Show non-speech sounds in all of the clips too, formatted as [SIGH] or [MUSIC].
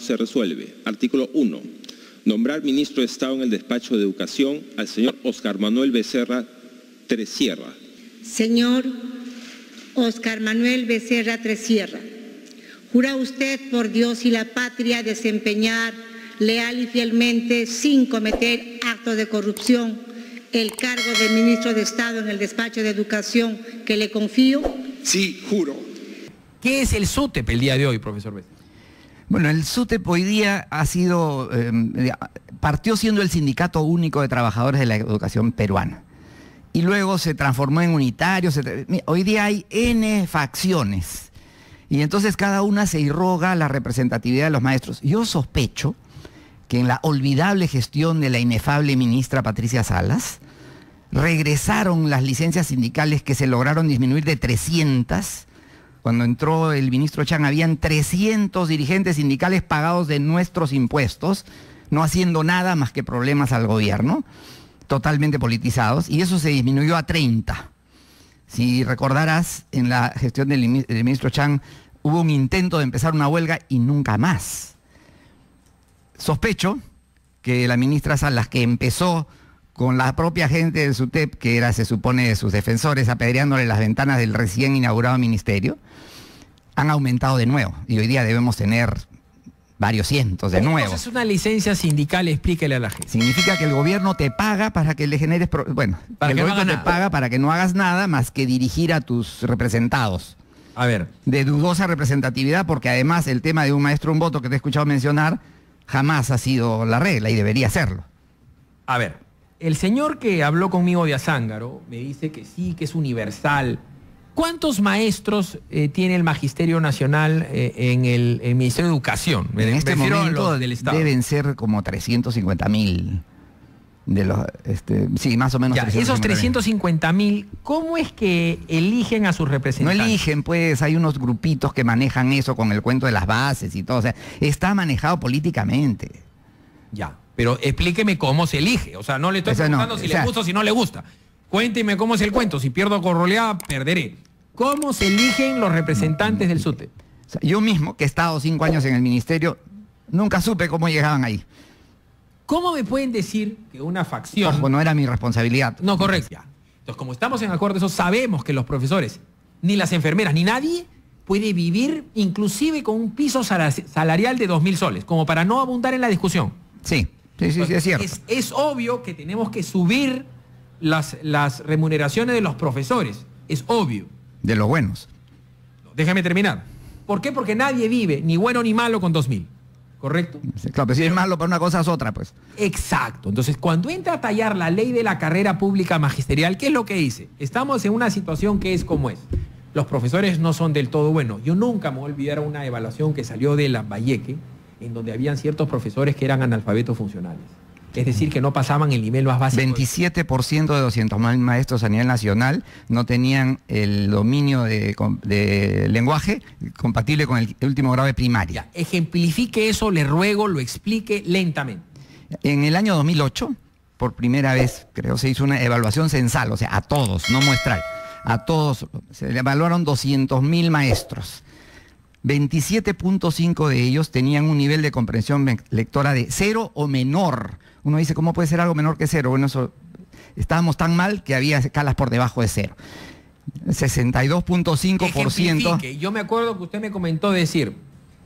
se resuelve. Artículo 1. Nombrar ministro de Estado en el despacho de Educación al señor Oscar Manuel Becerra Tresierra. Señor Oscar Manuel Becerra Tresierra, ¿jura usted por Dios y la patria desempeñar leal y fielmente, sin cometer actos de corrupción, el cargo de ministro de Estado en el despacho de Educación que le confío? Sí, juro. ¿Qué es el sote el día de hoy, profesor Becerra? Bueno, el SUTEP hoy día ha sido, em, partió siendo el sindicato único de trabajadores de la educación peruana. Y luego se transformó en unitario. hoy día hay N facciones. Y entonces cada una se irroga la representatividad de los maestros. Yo sospecho que en la olvidable gestión de la inefable ministra Patricia Salas, regresaron las licencias sindicales que se lograron disminuir de 300 cuando entró el ministro Chan, habían 300 dirigentes sindicales pagados de nuestros impuestos, no haciendo nada más que problemas al gobierno, totalmente politizados, y eso se disminuyó a 30. Si recordarás, en la gestión del, ministro Chan hubo un intento de empezar una huelga y nunca más. Sospecho que la ministra Salas, que empezó con la propia gente de SUTEP, que era, se supone, sus defensores, apedreándole las ventanas del recién inaugurado ministerio, han aumentado de nuevo. Y hoy día debemos tener varios cientos de nuevo. Es una licencia sindical, explíquele a la gente. Significa que el gobierno te paga para que le generes, bueno, para el gobierno te paga para que no hagas nada más que dirigir a tus representados. A ver. De dudosa representatividad, porque además el tema de un maestro un voto que te he escuchado mencionar jamás ha sido la regla y debería serlo. A ver, el señor que habló conmigo de Azángaro me dice que sí, que es universal. ¿Cuántos maestros eh, tiene el Magisterio Nacional eh, en, el, Ministerio de Educación? En este momento deben ser como 350 mil. De los, este, sí, más o menos. esos 350 mil, ¿cómo es que eligen a sus representantes? No eligen, pues hay unos grupitos que manejan eso con el cuento de las bases y todo. O sea, está manejado políticamente. Ya. Pero explíqueme cómo se elige. O sea, no le estoy preguntando si le gusta o si no le gusta. Cuénteme cómo es el cuento. Si pierdo corroleada, perderé. ¿Cómo se eligen los representantes del SUTE? yo mismo, que he estado cinco años en el ministerio, nunca supe cómo llegaban ahí. ¿Cómo me pueden decir que una facción... no era mi responsabilidad. No, correcto. Entonces, como estamos en acuerdo eso, sabemos que los profesores, ni las enfermeras, ni nadie puede vivir inclusive con un piso salarial de 2.000 soles, como para no abundar en la discusión. Sí. Sí, sí, es cierto. Es, obvio que tenemos que subir las, remuneraciones de los profesores. Es obvio. De los buenos. Déjame terminar. ¿Por qué? Porque nadie vive, ni bueno ni malo, con 2.000. ¿Correcto? Claro, pero pues si es malo para una cosa es otra, pues. Exacto. Entonces, cuando entra a tallar la ley de la carrera pública magisterial, ¿qué es lo que dice? Estamos en una situación que es como es. Los profesores no son del todo buenos. Yo nunca me voy a olvidar una evaluación que salió de la Valleque, en donde habían ciertos profesores que eran analfabetos funcionales. Es decir, que no pasaban el nivel más básico. 27% de 200.000 maestros a nivel nacional no tenían el dominio de, lenguaje compatible con el último grado de primaria. ejemplifique eso, le ruego, lo explique lentamente. En el año 2008, por primera vez, creo, se hizo una evaluación censal, o sea, a todos, no muestral. A todos, se evaluaron 200.000 maestros. 27.5 de ellos tenían un nivel de comprensión lectora de cero o menor. Uno dice, ¿cómo puede ser algo menor que cero? Bueno, eso, estábamos tan mal que había escalas por debajo de cero. 62.5%. Yo me acuerdo que usted me comentó decir,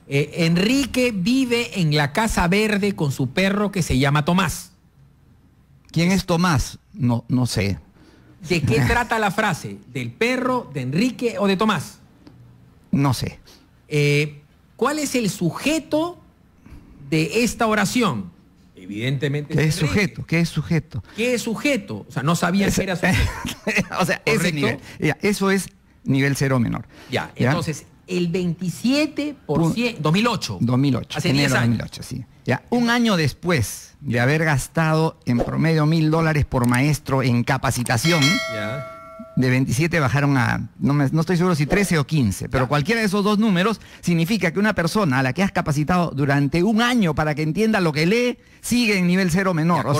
eh, Enrique vive en la Casa Verde con su perro que se llama Tomás. ¿Quién es Tomás? No, no sé. ¿De qué trata la frase? ¿Del perro, de Enrique o de Tomás? No sé. Eh, ¿Cuál es el sujeto de esta oración? Evidentemente. ¿Qué es sujeto? ¿Qué es sujeto? ¿Qué es sujeto? O sea, no sabía que era sujeto. [LAUGHS] o sea, ese nivel. eso es nivel cero menor. Ya, entonces, el 27%. Por 2008. 2008. Hace 10 años. sí. Ya, un año después de haber gastado en promedio mil dólares por maestro en capacitación. Ya de 27 bajaron a, no, estoy seguro si 13 o 15, pero cualquiera de esos dos números significa que una persona a la que has capacitado durante un año para que entienda lo que lee sigue en nivel cero menor. o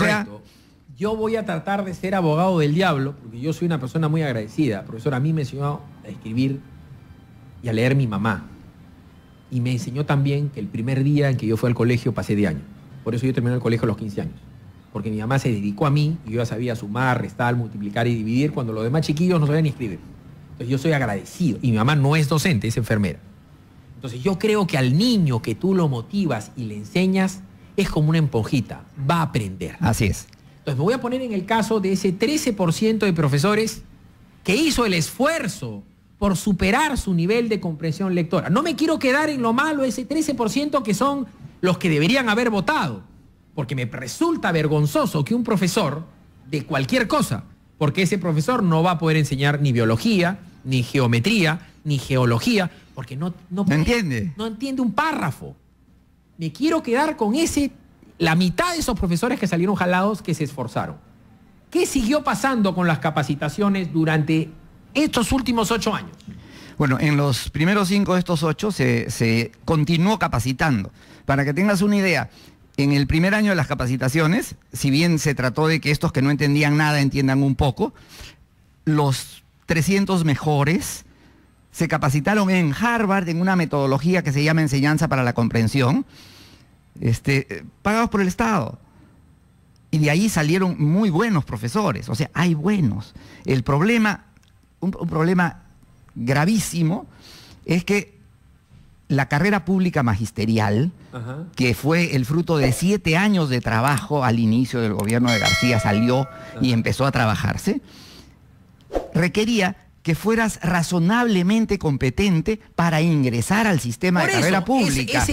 yo voy a tratar de ser abogado del diablo, porque yo soy una persona muy agradecida. Profesor, a mí me enseñó a escribir y a leer mi mamá. Y me enseñó también que el primer día en que yo fui al colegio pasé de año. Por eso yo terminé el colegio a los 15 años porque mi mamá se dedicó a mí y yo ya sabía sumar, restar, multiplicar y dividir cuando los demás chiquillos no sabían ni escribir. Entonces yo soy agradecido y mi mamá no es docente, es enfermera. Entonces yo creo que al niño que tú lo motivas y le enseñas es como una empujita, va a aprender. Así es. Entonces me voy a poner en el caso de ese 13% de profesores que hizo el esfuerzo por superar su nivel de comprensión lectora. No me quiero quedar en lo malo ese 13% que son los que deberían haber votado porque me resulta vergonzoso que un profesor de cualquier cosa, porque ese profesor no va a poder enseñar ni biología, ni geometría, ni geología, porque no, no, entiende. No entiende un párrafo. Me quiero quedar con ese, la mitad de esos profesores que salieron jalados, que se esforzaron. ¿Qué siguió pasando con las capacitaciones durante estos últimos ocho años? Bueno, en los primeros cinco de estos ocho se, se continuó capacitando. Para que tengas una idea, en el primer año de las capacitaciones, si bien se trató de que estos que no entendían nada entiendan un poco, los 300 mejores se capacitaron en Harvard en una metodología que se llama enseñanza para la comprensión, este, eh, pagados por el Estado. Y de ahí salieron muy buenos profesores, o sea, hay buenos. El problema, un, un problema gravísimo, es que la carrera pública magisterial, que fue el fruto de siete años de trabajo al inicio del gobierno de García, salió y empezó a trabajarse, requería que fueras razonablemente competente para ingresar al sistema de carrera pública.